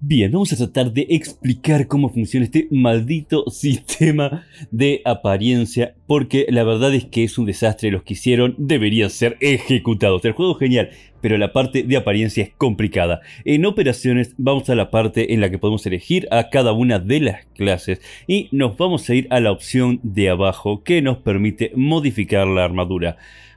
Bien, vamos a tratar de explicar cómo funciona este maldito sistema de apariencia, porque la verdad es que es un desastre, los que hicieron deberían ser ejecutados. El juego es genial, pero la parte de apariencia es complicada. En operaciones vamos a la parte en la que podemos elegir a cada una de las clases y nos vamos a ir a la opción de abajo que nos permite modificar la armadura.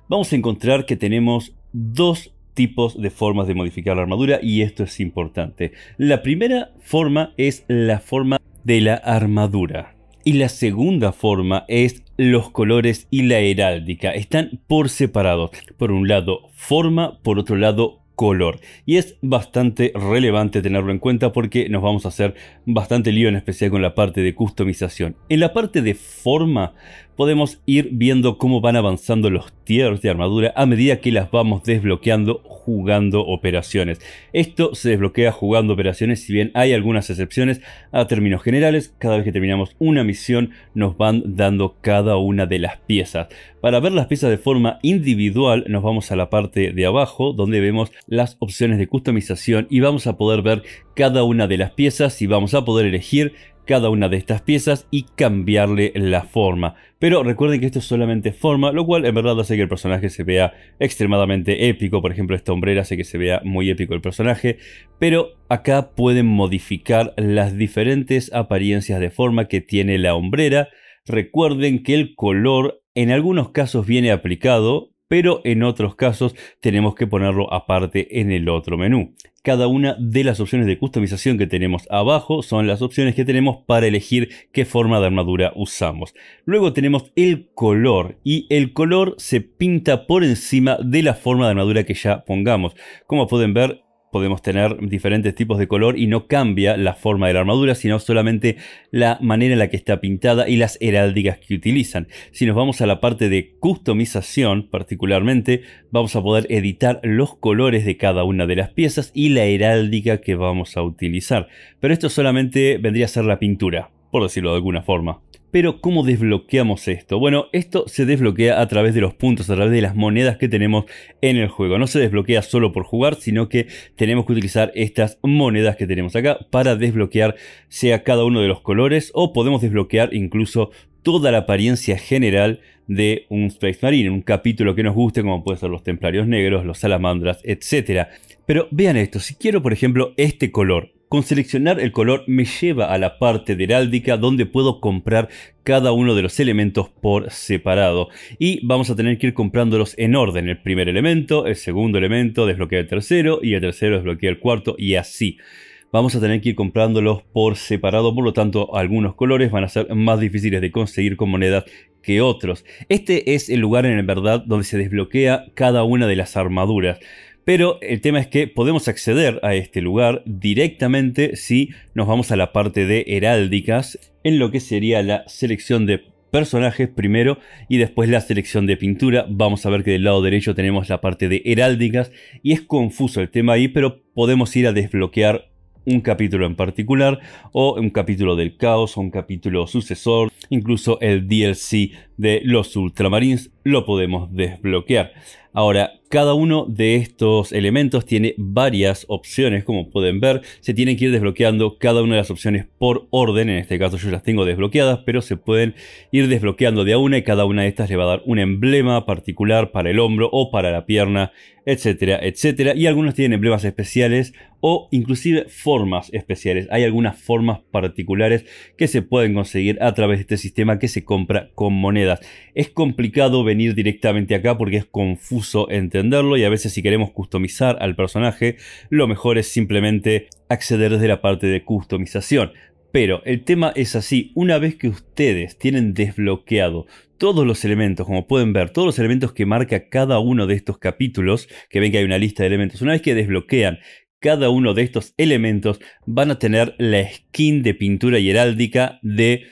Vamos a encontrar que tenemos dos tipos de formas de modificar la armadura y esto es importante. La primera forma es la forma de la armadura. Y la segunda forma es los colores y la heráldica. Están por separado Por un lado forma, por otro lado color. Y es bastante relevante tenerlo en cuenta porque nos vamos a hacer bastante lío en especial con la parte de customización. En la parte de forma podemos ir viendo cómo van avanzando los tiers de armadura a medida que las vamos desbloqueando jugando operaciones. Esto se desbloquea jugando operaciones, si bien hay algunas excepciones a términos generales, cada vez que terminamos una misión nos van dando cada una de las piezas. Para ver las piezas de forma individual nos vamos a la parte de abajo donde vemos las opciones de customización y vamos a poder ver cada una de las piezas y vamos a poder elegir cada una de estas piezas y cambiarle la forma. Pero recuerden que esto es solamente forma, lo cual en verdad hace que el personaje se vea extremadamente épico. Por ejemplo, esta hombrera hace que se vea muy épico el personaje. Pero acá pueden modificar las diferentes apariencias de forma que tiene la hombrera. Recuerden que el color en algunos casos viene aplicado pero en otros casos tenemos que ponerlo aparte en el otro menú. Cada una de las opciones de customización que tenemos abajo son las opciones que tenemos para elegir qué forma de armadura usamos. Luego tenemos el color y el color se pinta por encima de la forma de armadura que ya pongamos. Como pueden ver, podemos tener diferentes tipos de color y no cambia la forma de la armadura, sino solamente la manera en la que está pintada y las heráldicas que utilizan. Si nos vamos a la parte de customización particularmente, vamos a poder editar los colores de cada una de las piezas y la heráldica que vamos a utilizar. Pero esto solamente vendría a ser la pintura, por decirlo de alguna forma. Pero ¿cómo desbloqueamos esto? Bueno, esto se desbloquea a través de los puntos, a través de las monedas que tenemos en el juego. No se desbloquea solo por jugar, sino que tenemos que utilizar estas monedas que tenemos acá para desbloquear sea cada uno de los colores o podemos desbloquear incluso toda la apariencia general de un Space Marine, un capítulo que nos guste, como pueden ser los templarios negros, los salamandras, etc. Pero vean esto, si quiero por ejemplo este color, con seleccionar el color me lleva a la parte de heráldica donde puedo comprar cada uno de los elementos por separado. Y vamos a tener que ir comprándolos en orden. El primer elemento, el segundo elemento, desbloquea el tercero y el tercero desbloquea el cuarto y así vamos a tener que ir comprándolos por separado, por lo tanto algunos colores van a ser más difíciles de conseguir con monedas que otros. Este es el lugar en verdad donde se desbloquea cada una de las armaduras. Pero el tema es que podemos acceder a este lugar directamente si nos vamos a la parte de heráldicas, en lo que sería la selección de personajes primero y después la selección de pintura. Vamos a ver que del lado derecho tenemos la parte de heráldicas y es confuso el tema ahí, pero podemos ir a desbloquear un capítulo en particular o un capítulo del caos o un capítulo sucesor, incluso el DLC de los ultramarines lo podemos desbloquear. Ahora, cada uno de estos elementos tiene varias opciones, como pueden ver. Se tienen que ir desbloqueando cada una de las opciones por orden. En este caso yo las tengo desbloqueadas, pero se pueden ir desbloqueando de a una y cada una de estas le va a dar un emblema particular para el hombro o para la pierna, etcétera, etcétera. Y algunos tienen emblemas especiales o inclusive formas especiales. Hay algunas formas particulares que se pueden conseguir a través de este sistema que se compra con monedas. Es complicado venir directamente acá porque es confuso entenderlo y a veces si queremos customizar al personaje, lo mejor es simplemente acceder desde la parte de customización. Pero el tema es así, una vez que ustedes tienen desbloqueado todos los elementos, como pueden ver, todos los elementos que marca cada uno de estos capítulos, que ven que hay una lista de elementos, una vez que desbloquean cada uno de estos elementos van a tener la skin de pintura y heráldica de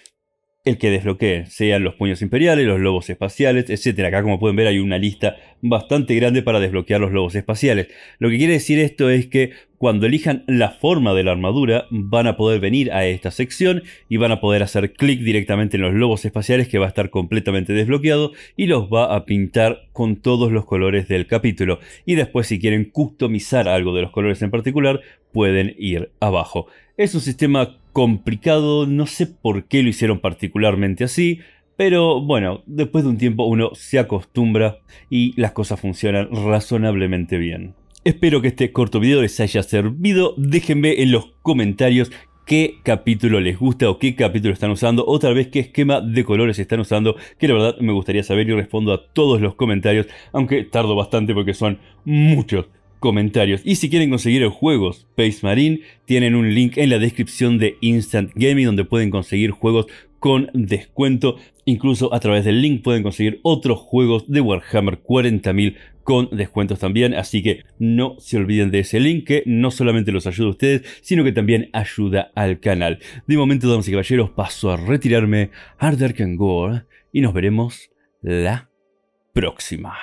el que desbloquee, sean los puños imperiales, los lobos espaciales, etc. Acá como pueden ver hay una lista bastante grande para desbloquear los lobos espaciales. Lo que quiere decir esto es que cuando elijan la forma de la armadura van a poder venir a esta sección y van a poder hacer clic directamente en los lobos espaciales que va a estar completamente desbloqueado y los va a pintar con todos los colores del capítulo. Y después si quieren customizar algo de los colores en particular pueden ir abajo. Es un sistema complicado, no sé por qué lo hicieron particularmente así. Pero bueno, después de un tiempo uno se acostumbra y las cosas funcionan razonablemente bien. Espero que este corto video les haya servido. Déjenme en los comentarios qué capítulo les gusta o qué capítulo están usando, otra vez qué esquema de colores están usando, que la verdad me gustaría saber y respondo a todos los comentarios, aunque tardo bastante porque son muchos comentarios. Y si quieren conseguir el juego Marine, tienen un link en la descripción de Instant Gaming donde pueden conseguir juegos con descuento. Incluso a través del link pueden conseguir otros juegos de Warhammer 40.000 con descuentos también. Así que no se olviden de ese link que no solamente los ayuda a ustedes, sino que también ayuda al canal. De momento, damas y caballeros, paso a retirarme. Harder Can Gore y nos veremos la próxima.